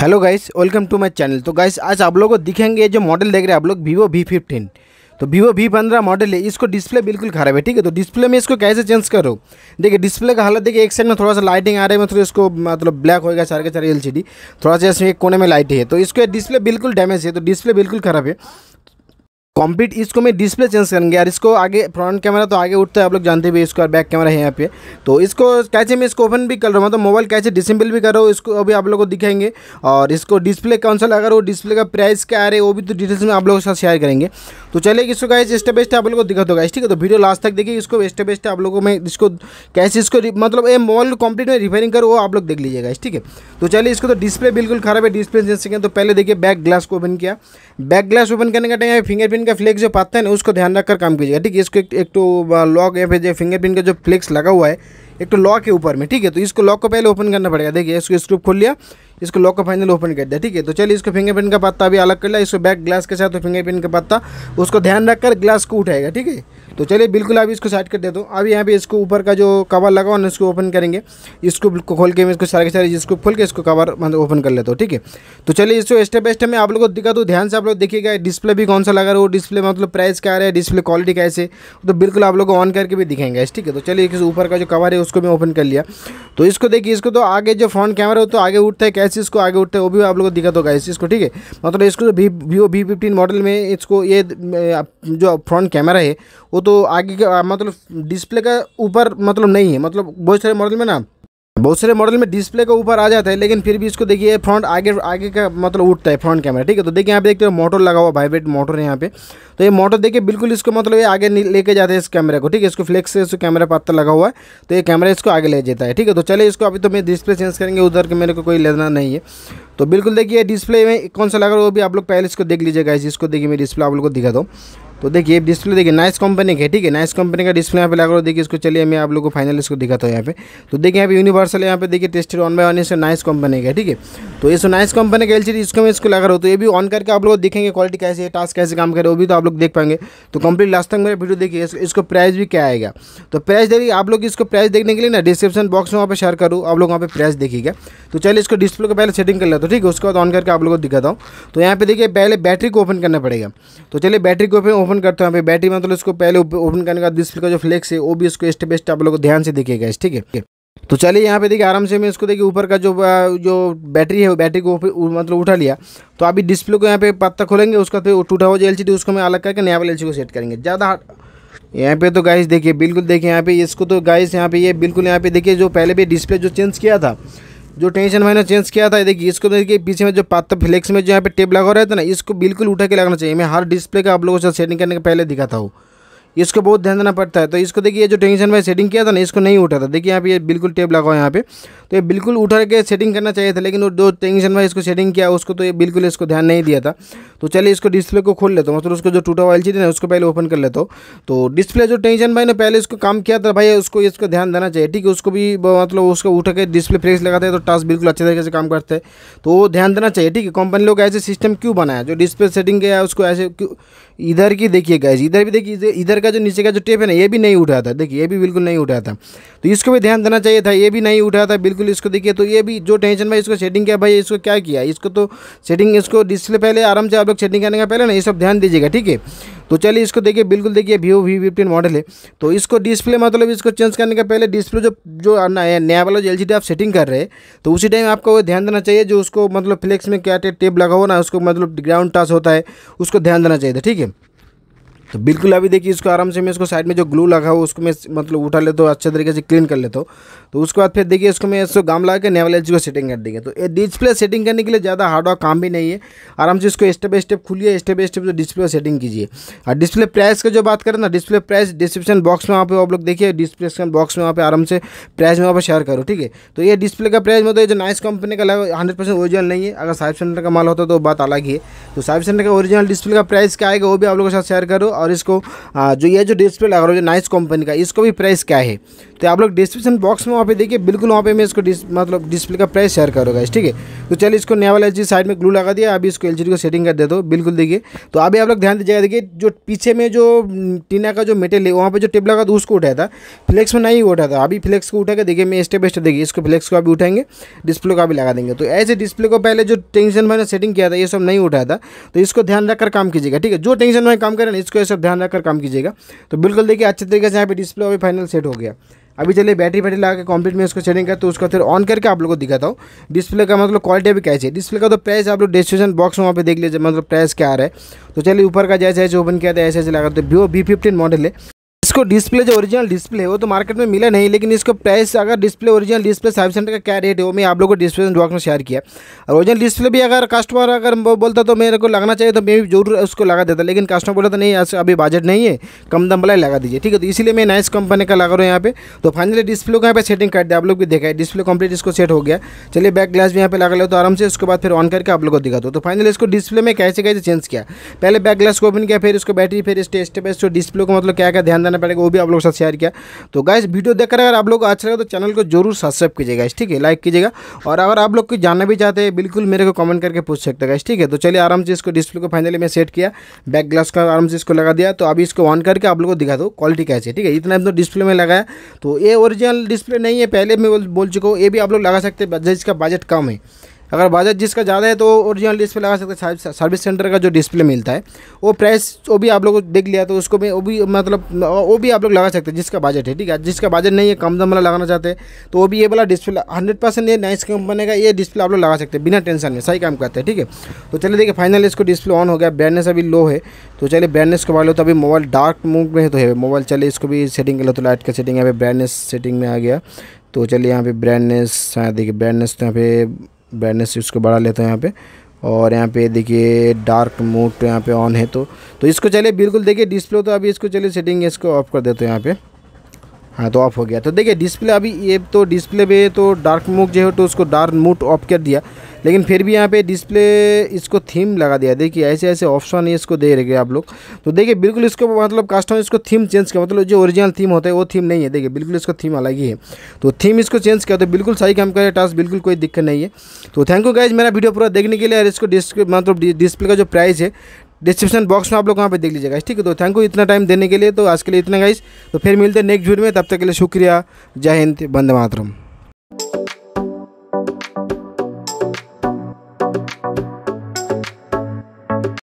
hello guys welcome to my channel तो guys आज आप लोगों को दिखेंगे जो मॉडल देख रहे हैं आप लोग वीवो वी फिफ्टीन तो वीवो वी पंद्रह मॉडल है इसको डिस्प्ले बिल्कुल खराब है ठीक है तो डिस्प्ले में इसको कैसे चेंज करो देखिए डिस्प्ले का हालत देखिए एक साइड में थोड़ा सा लाइटिंग आ रही है मतलब इसको मतलब ब्लैक हो गया सारे के सारे एल थोड़ा सा इसमें एक कोने में लाइट है तो इसको डिस्प्ले बिल्कुल डैमेज है तो डिस्प्ले बिल्कुल खराब है कंप्लीट इसको मैं डिस्प्ले चेंज करेंगे यार इसको आगे फ्रंट कैमरा तो आगे उठता है आप लोग जानते भी इसको और बैक कैमरा है यहाँ पे तो इसको कैसे मैं इसको ओपन भी कर रहा हूँ मतलब मोबाइल कैसे डिसेबल भी कर रहा हूँ इसको अभी आप लोग को दिखाएंगे और इसको डिस्प्ले कौन सा लगा रहा डिस्प्ले का प्राइस क्या आ रहा है वो भी तो डिटेल्स में आप लोगों के साथ शेयर करेंगे तो चलिए इसको कैसे स्टेप बाई स्टेप आप लोग को दिखा दो गाइज ठीक है तो वीडियो लास्ट तक देखिए इसको स्टेप बाई स्टेप आप लोगों को मैं इसको कैसे इसको मतलब ये मोबाइल कंप्लीट में रिपेयरिंग करो वो आप लोग देख लीजिएगा ठीक है तो चलिए इसको तो डिस्प्ले बिल्कुल खराब है डिस्प्ले चेंज करें तो पहले देखिए बैक ग्लास को ओपन किया बैक ग्लास ओपन करने का टाइम फिंगरप्रिंट फिंगरप्रिंट का फ्लेक्स जो पाते हैं ना उसको ध्यान रखकर काम कीजिएगा ठीक है इसको एक, तो लॉक या फिर फिंगरप्रिंट का जो फ्लेक्स लगा हुआ है एक तो लॉक है ऊपर में ठीक है तो इसको लॉक को पहले ओपन करना पड़ेगा देखिए इसको स्क्रूप खोल लिया इसको लॉक को फाइनल ओपन कर दिया ठीक है तो चलिए इसको फिंगरप्रिंट का पत्ता अभी अलग कर लिया इसको बैक ग्लास के साथ तो फिंगरप्रिंट का पत्ता उसको ध्यान रखकर ग्लास को उठाएगा ठीक है तो चलिए बिल्कुल अभी इसको साइड कर दे दो अभी यहाँ पे इसको ऊपर का जो कवर लगा हुआ इसको ओपन करेंगे इसको खोल के इसको सारे सारे इसको खोल के इसको कवर मतलब ओपन कर लेते हो ठीक है तो चलिए इसको स्टेप बाय स्टेप में आप लोगों को दिखा दो ध्यान से आप लोग देखिएगा डिस्प्ले भी कौन सा लगा रहा हो डिस्प्ले मतलब प्राइस क्या रहा है डिस्प्ले क्वालिटी कैसे तो बिल्कुल आप लोग को ऑन करके भी दिखेंगे ठीक है तो चलिए ऊपर का जो कवर है उसको भी ओपन कर लिया तो इसको देखिए इसको तो आगे जो फ्रंट कैमरा हो तो आगे उठता है कैसे इसको आगे उठता है वो भी आप लोगों को दिक्कत होगा इस इसको ठीक है मतलब इसको V Vivo V fifteen model में इसको ये जो फ्रंट कैमरा है वो तो आगे का मतलब डिस्प्ले का ऊपर मतलब नहीं है मतलब बहुत सारे मॉडल में ना बहुत सारे मॉडल में डिस्प्ले के ऊपर आ जाता है लेकिन फिर भी इसको देखिए फ्रंट आगे आगे का मतलब उठता है फ्रंट कैमरा ठीक है तो देखिए यहाँ पे देखते हो मोटर लगा हुआ वाइब्रेट मोटर है यहाँ पे तो ये मोटर देखिए बिल्कुल इसको मतलब ये आगे लेके जाते हैं इस कैमरे को ठीक है इसको फ्लेक्स से इसको कैमरा पत्ता लगा हुआ है तो ये कैमरा इसको आगे ले जाता है ठीक है तो चले इसको अभी तो मैं डिस्प्ले चेंज करेंगे उधर के मेरे को कोई लेना नहीं है तो बिल्कुल देखिए डिस्प्ले में कौन सा लगा वो भी आप लोग पहले इसको देख लीजिएगा इसको देखिए मैं डिस्प्ले आप लोग को दिखा दूँ तो देखिए डिस्प्ले देखिए नाइस कंपनी के ठीक है नाइस कंपनी का डिस्प्ले यहाँ पे लगा देखिए इसको चलिए मैं आप लोग को फाइनल इसको दिखाता हूँ यहाँ पे तो देखिए यहाँ पे यूनिवर्सल यहाँ पे देखिए टेस्टेड ऑन बाय ऑन इससे नाइस कंपनी का ठीक है तो ये नाइस कंपनी का एल इसको मैं इसको लगा रहा हूँ तो ये भी ऑन करके आप लोग देखेंगे क्वालिटी कैसे है टास्क कैसे काम करे वो भी तो आप लोग देख पाएंगे तो कंप्लीट लास्ट तक मेरा वीडियो देखिए इसको प्राइस भी क्या आएगा तो प्राइस देखिए आप लोग इसको प्राइस देखने के लिए ना डिस्क्रिप्शन बॉक्स में वहाँ पर शेयर करूँ आप लोग वहाँ पर प्राइस देखिएगा तो चलिए इसको डिस्प्ले को पहले सेटिंग कर लेता हूँ ठीक है उसके बाद ऑन करके आप लोग को दिखाता हूँ तो यहाँ पे देखिए पहले बैटरी को ओपन करना पड़ेगा तो चलिए बैटरी को ओपन ओपन करता हूँ अभी बैटरी मतलब इसको पहले ओपन करने का डिस्प्ले का जो फ्लेक्स है वो भी इसको स्टेप बाई स्टेप आप लोग को ध्यान से देखिएगा ठीक है तो चलिए यहाँ पे देखिए आराम से मैं इसको देखिए ऊपर का जो जो बैटरी है वो बैटरी को मतलब उठा लिया तो अभी डिस्प्ले को यहाँ पे पत्ता खोलेंगे उसका फिर तो टूटा हुआ जो एल उसको मैं अलग करके नया वाला एल को सेट करेंगे ज़्यादा यहाँ पे तो गाइस देखिए बिल्कुल देखिए यहाँ पे इसको तो गाइस यहाँ पे ये बिल्कुल यहाँ पे देखिए जो पहले भी डिस्प्ले जो चेंज किया था जो टेंशन मैंने चेंज किया था देखिए इसको देखिए पीछे में जो पात्र फ्लेक्स में जो यहाँ पे टेप लगा रहता है ना इसको बिल्कुल उठा के लगाना चाहिए मैं हर डिस्प्ले का आप लोगों से सेटिंग करने के पहले दिखाता हूँ इसको बहुत ध्यान देना पड़ता है तो इसको देखिए ये जो टेंशन वाइज सेटिंग किया था ना इसको नहीं उठा था देखिए यहाँ पे ये बिल्कुल टेप लगा हुआ यहाँ पे तो ये बिल्कुल उठा के सेटिंग करना चाहिए था लेकिन वो जो टेंशन वाइज इसको सेटिंग किया उसको तो ये बिल्कुल इसको ध्यान नहीं दिया था तो चलिए इसको डिस्प्ले को खोल लेता हूँ मतलब उसको जो टूटा चीज है ना उसको पहले ओपन कर लेता हूँ तो डिस्प्ले जो टेंशन भाई ने पहले इसको काम किया था भाई उसको इसको ध्यान देना चाहिए ठीक है उसको भी मतलब उसको उठा के डिस्प्ले फ्रेस लगाते हैं तो टास्क बिल्कुल अच्छे तरीके से काम करते हैं तो वो ध्यान देना चाहिए ठीक है कंपनी लोग ऐसे सिस्टम क्यों बनाया जो डिस्प्ले सेटिंग गया उसको ऐसे क्यों इधर की देखिए गैस इधर भी देखिए इधर का जो नीचे का जो टेप है ना ये भी नहीं उठा था देखिए ये भी बिल्कुल नहीं उठा था तो इसको भी ध्यान देना चाहिए था ये भी नहीं उठा था बिल्कुल इसको देखिए तो ये भी जो टेंशन भाई इसको सेटिंग किया भाई इसको क्या किया इसको तो सेटिंग इसको डिस्प्ले पहले आराम से आप लोग सेटिंग करने का पहले ना ये सब ध्यान दीजिएगा ठीक है तो चलिए इसको देखिए बिल्कुल देखिए वीवो वी फिफ्टीन मॉडल है तो इसको डिस्प्ले मतलब इसको चेंज करने का पहले डिस्प्ले जो जो नया वाला जो एल आप सेटिंग कर रहे हैं तो उसी टाइम आपको वो ध्यान देना चाहिए जो उसको मतलब फ्लेक्स में क्या टेप लगा हो ना उसको मतलब ग्राउंड टच होता है उसको ध्यान देना चाहिए ठीक है तो बिल्कुल अभी देखिए इसको आराम से मैं इसको साइड में जो ग्लू लगा हो उसको मैं मतलब उठा लेता तो हूँ अच्छे तरीके से क्लीन कर लेता हूँ तो उसके बाद फिर देखिए इसको मैं इसको गाम लगा के नेवल एच को सेटिंग कर देंगे तो ये डिस्प्ले सेटिंग करने के लिए ज़्यादा हार्ड वर्क काम भी नहीं है आराम से इसको स्टेप बाई स्टेप खुलिए स्टेप बाई स्टेप जो डिस्प्ले सेटिंग कीजिए और डिस्प्ले प्राइस का जो बात करें ना डिस्प्ले प्राइस डिस्क्रिप्शन बॉक्स में वहाँ पर आप लोग देखिए डिस्क्रिप्शन बॉक्स में वहाँ पर आराम से प्राइस में वहाँ पर शेयर करो ठीक है तो ये डिस्प्ले का प्राइस मतलब जो नाइस कंपनी का लगा हंड्रेड परसेंट ओरिजिनल नहीं है अगर साइब सेंटर का माल होता तो बात अलग ही है तो साइब सेंटर का ओरिजिनल डिस्प्ले का प्राइस क्या आएगा वो भी आप लोगों के साथ शेयर करो और इसको जो ये जो डिस्प्ले लगा रहा है नाइस कंपनी का इसको भी प्राइस क्या है तो आप लोग डिस्क्रिप्शन बॉक्स में वहाँ पे देखिए बिल्कुल वहाँ पे मैं इसको डिस मतलब डिस्प्ले का प्राइस शेयर करूँगा ठीक है तो चलिए इसको नया वाला एल साइड में ग्लू लगा दिया अभी इसको एल को सेटिंग कर दे दो बिल्कुल देखिए तो अभी आप लोग ध्यान दीजिएगा देखिए जो पीछे में जो टीना का जो मेटेल है वहाँ पर जो टेप लगा था उसको उठाया था फ्लेक्स में नहीं उठा था अभी फ्लेक्स को उठा के देखिए मैं स्टेप बाई स्टेप देखिए इसको फ्लेक्स को अभी उठाएंगे डिस्प्ले को अभी लगा देंगे तो ऐसे डिस्प्ले को पहले जो टेंशन मैंने सेटिंग किया था ये सब नहीं उठाया था तो इसको ध्यान रखकर काम कीजिएगा ठीक है जो टेंशन में काम करें इसको ये सब ध्यान रखकर काम कीजिएगा तो बिल्कुल देखिए अच्छे तरीके से यहाँ पर डिस्प्ले अभी फाइनल सेट हो गया अभी चलिए बैटरी बैटरी लगा के कंप्लीट में उसको सेटिंग करते तो उसको फिर ऑन करके आप लोग को दिखाता हूँ डिस्प्ले का मतलब क्वालिटी अभी कैसे डिस्प्ले का तो प्राइस आप लोग डिस्क्रिप्शन बॉक्स में वहाँ पे देख लीजिए मतलब प्राइस क्या आ रहा है तो चलिए ऊपर का जैसे ऐसे ओपन किया था ऐसे ऐसे लगा तो वीवो वी फिफ्टीन मॉडल है इसको डिस्प्ले जो ओरिजिनल डिस्प्ले है वो तो मार्केट में मिला नहीं लेकिन इसको प्राइस अगर display original display five center का क्या रेट है वो मैं आप लोगों को डिस्प्ले बॉक्स में शेयर किया और ओरिजिनल डिस्प्ले भी अगर कस्टमर अगर बोलता तो मेरे को लगाना चाहिए तो मैं भी जरूर उसको लगा देता लेकिन कस्टमर बोला तो नहीं अभी बजट नहीं है कम दम वाला लगा दीजिए ठीक है तो इसलिए मैं नाइस कंपनी का लगा रहा हूँ यहाँ पे तो फाइनली डिस्प्ले को यहाँ पे सेटिंग कर दिया आप लोग भी देखा है डिस्प्ले कंप्लीट इसको सेट हो गया चलिए बैक ग्लास भी यहाँ पे लगा लो तो आराम से उसके बाद फिर ऑन करके आप लोग को दिखा दो तो फाइनली इसको डिस्प्ले में कैसे कैसे चेंज किया पहले बैक ग्लास को ओपन किया फिर उसको बैटरी फिर स्टेज स्टेप इसको डिस्प्ले को मतलब क्या क्या ध्यान देना पड़ेगा वो भी आप लोग के साथ शेयर किया तो गाइस वीडियो देखकर अगर आप लोग अच्छा लगे तो चैनल को जरूर सब्सक्राइब कीजिएगा ठीक है लाइक कीजिएगा और अगर आप लोग को जानना भी चाहते हैं बिल्कुल मेरे को कमेंट करके पूछ सकते हैं गाइस ठीक है तो चलिए आराम से इसको डिस्प्ले को फाइनली मैं सेट किया बैक ग्लास का आराम से इसको लगा दिया तो अभी इसको ऑन करके आप लोग को दिखा दो क्वालिटी कैसे है ठीक है इतना तो डिस्प्ले में लगाया तो ये ओरिजिनल डिस्प्ले नहीं है पहले मैं बोल चुका हूँ ये भी आप लोग लगा सकते हैं जिसका बजट कम है अगर बजट जिसका ज़्यादा है तो ओरिजिनल डिस्प्ले लगा सकते हैं सर्विस सेंटर का जो डिस्प्ले मिलता है वो प्राइस वो भी आप लोग देख लिया तो उसको भी वो भी मतलब वो भी आप लोग लगा सकते हैं जिसका बजट है ठीक है जिसका बजट नहीं है कम दम वाला लगाना चाहते हैं तो वो भी ये वाला डिस्प्ले हंड्रेड परसेंट ये नाइस कंपनी का ये डिस्प्ले आप लोग लगा सकते हैं बिना टेंशन में सही काम करते हैं ठीक है तो चलिए देखिए फाइनल इसको डिस्प्ले ऑन हो गया ब्राइटनेस अभी लो है तो चलिए ब्राइटनेस को मान लो तो अभी मोबाइल डार्क मूड में तो है मोबाइल चले इसको भी सेटिंग कर लो तो लाइट का सेटिंग है पे ब्राइटनेस सेटिंग में आ गया तो चलिए यहाँ पे ब्राइटनेस हाँ, देखिए ब्राइटनेस तो यहाँ पे ब्राइटनेस इसको बढ़ा लेते हैं यहाँ पे और यहाँ पे देखिए डार्क मोड यहाँ पे ऑन है तो तो इसको चलिए बिल्कुल देखिए डिस्प्ले तो अभी इसको चलिए सेटिंग इसको ऑफ कर देते हैं यहाँ पे हाँ तो ऑफ हो गया तो देखिए डिस्प्ले अभी ये तो डिस्प्ले पे तो डार्क मोड जो है तो उसको डार्क मोड ऑफ कर दिया लेकिन फिर भी यहाँ पे डिस्प्ले इसको थीम लगा दिया देखिए ऐसे ऐसे ऑप्शन है इसको दे रहे आप लोग तो देखिए बिल्कुल इसको मतलब कस्टम इसको थीम चेंज किया मतलब जो ओरिजिनल थीम होता है वो थीम नहीं है देखिए बिल्कुल इसको थीम अलग ही है तो थीम इसको चेंज किया तो बिल्कुल सही काम करे टास्क बिल्कुल कोई दिक्कत नहीं है तो थैंक यू गाइज मेरा वीडियो पूरा देखने के लिए और इसको मतलब डिस्प्ले का जो प्राइस है डिस्क्रिप्शन बॉक्स में आप लोग वहाँ पे देख लीजिएगा ठीक है तो थैंक यू इतना टाइम देने के लिए तो आज के लिए इतना गाइस तो फिर मिलते हैं नेक्स्ट वीडियो में तब तक के लिए शुक्रिया जय हिंद बंद मातरम